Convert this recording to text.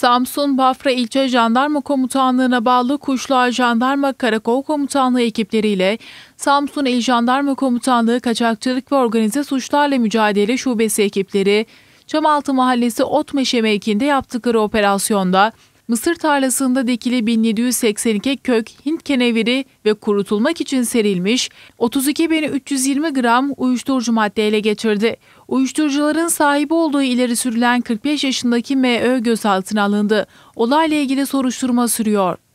Samsun Bafra İlçe Jandarma Komutanlığı'na bağlı Kuşluğa Jandarma Karakol Komutanlığı ekipleriyle Samsun İl Jandarma Komutanlığı Kaçakçılık ve Organize Suçlarla Mücadele Şubesi ekipleri Çamaltı Mahallesi Ot Meşe yaptıkları operasyonda Mısır tarlasında dikili 1782 kök Hint keneviri ve kurutulmak için serilmiş 32.320 gram uyuşturucu madde ele geçirdi. Uyuşturucuların sahibi olduğu ileri sürülen 45 yaşındaki MÖ gözaltına alındı. Olayla ilgili soruşturma sürüyor.